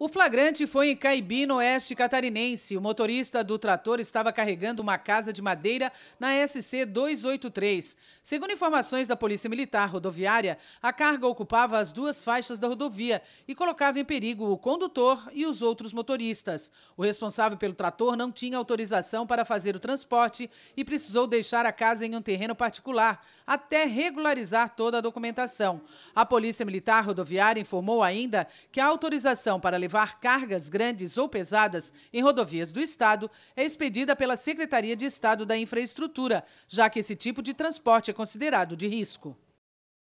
O flagrante foi em Caibi, no oeste catarinense. O motorista do trator estava carregando uma casa de madeira na SC 283. Segundo informações da Polícia Militar Rodoviária, a carga ocupava as duas faixas da rodovia e colocava em perigo o condutor e os outros motoristas. O responsável pelo trator não tinha autorização para fazer o transporte e precisou deixar a casa em um terreno particular até regularizar toda a documentação. A Polícia Militar Rodoviária informou ainda que a autorização para levar levar cargas grandes ou pesadas em rodovias do Estado é expedida pela Secretaria de Estado da Infraestrutura, já que esse tipo de transporte é considerado de risco.